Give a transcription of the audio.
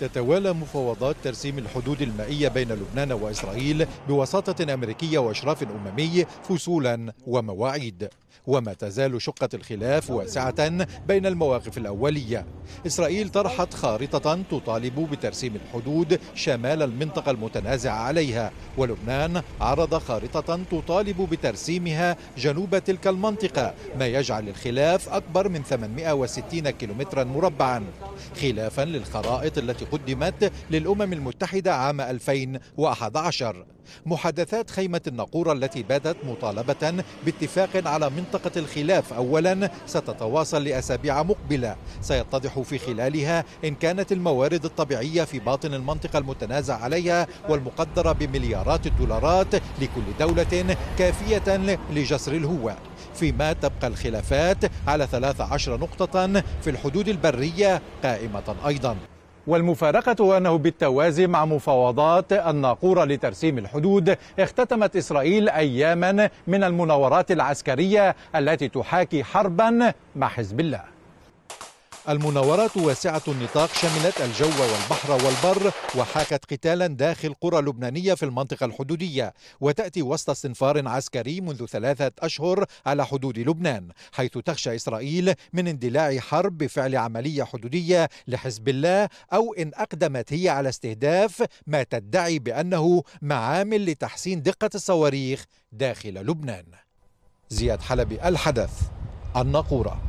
تتوالى مفاوضات ترسيم الحدود المائية بين لبنان وإسرائيل بوساطة أمريكية وإشراف أممي فصولا ومواعيد وما تزال شقة الخلاف واسعة بين المواقف الأولية إسرائيل طرحت خارطة تطالب بترسيم الحدود شمال المنطقة المتنازع عليها ولبنان عرض خارطة تطالب بترسيمها جنوب تلك المنطقة ما يجعل الخلاف أكبر من 860 كيلومترا مربعا خلافا للخرائط التي قدمت للأمم المتحدة عام 2011 محادثات خيمة الناقورة التي باتت مطالبة باتفاق على منطقة الخلاف أولا ستتواصل لأسابيع مقبلة سيتضح في خلالها إن كانت الموارد الطبيعية في باطن المنطقة المتنازع عليها والمقدرة بمليارات الدولارات لكل دولة كافية لجسر الهوة فيما تبقى الخلافات على 13 نقطة في الحدود البرية قائمة أيضا والمفارقة أنه بالتوازي مع مفاوضات الناقورة لترسيم الحدود اختتمت إسرائيل أياما من المناورات العسكرية التي تحاكي حربا مع حزب الله المناورات واسعة النطاق شملت الجو والبحر والبر وحاكت قتالا داخل قرى لبنانية في المنطقة الحدودية وتأتي وسط استنفار عسكري منذ ثلاثة أشهر على حدود لبنان حيث تخشى إسرائيل من اندلاع حرب بفعل عملية حدودية لحزب الله أو إن أقدمت هي على استهداف ما تدعي بأنه معامل لتحسين دقة الصواريخ داخل لبنان زياد حلبي الحدث الناقوره